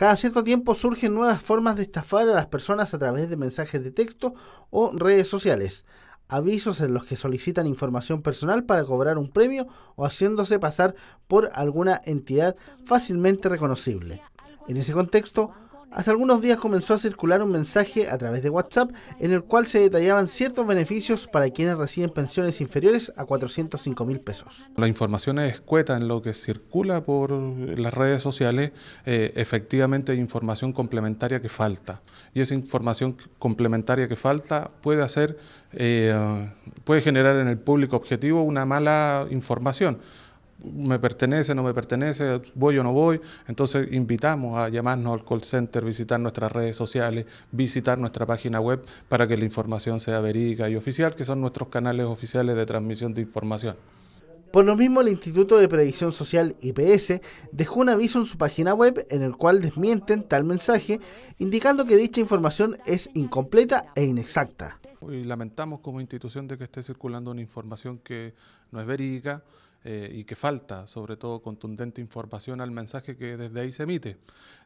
Cada cierto tiempo surgen nuevas formas de estafar a las personas a través de mensajes de texto o redes sociales, avisos en los que solicitan información personal para cobrar un premio o haciéndose pasar por alguna entidad fácilmente reconocible. En ese contexto, Hace algunos días comenzó a circular un mensaje a través de WhatsApp en el cual se detallaban ciertos beneficios para quienes reciben pensiones inferiores a 405 mil pesos. La información es escueta en lo que circula por las redes sociales, eh, efectivamente hay información complementaria que falta. Y esa información complementaria que falta puede hacer, eh, puede generar en el público objetivo una mala información me pertenece, no me pertenece, voy o no voy. Entonces invitamos a llamarnos al call center, visitar nuestras redes sociales, visitar nuestra página web para que la información sea verídica y oficial, que son nuestros canales oficiales de transmisión de información. Por lo mismo, el Instituto de Previsión Social IPS dejó un aviso en su página web en el cual desmienten tal mensaje, indicando que dicha información es incompleta e inexacta. lamentamos como institución de que esté circulando una información que no es verídica, eh, y que falta, sobre todo, contundente información al mensaje que desde ahí se emite.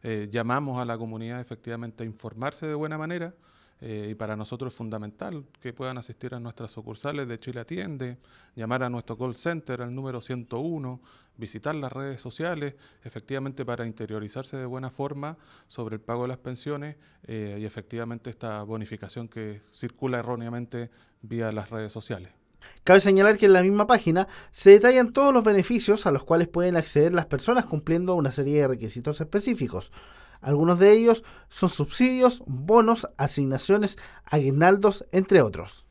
Eh, llamamos a la comunidad efectivamente a informarse de buena manera. Eh, y para nosotros es fundamental que puedan asistir a nuestras sucursales de Chile Atiende, llamar a nuestro call center al número 101, visitar las redes sociales, efectivamente para interiorizarse de buena forma sobre el pago de las pensiones y efectivamente esta bonificación que circula erróneamente vía las redes sociales. Cabe señalar que en la misma página se detallan todos los beneficios a los cuales pueden acceder las personas cumpliendo una serie de requisitos específicos. Algunos de ellos son subsidios, bonos, asignaciones, aguinaldos, entre otros.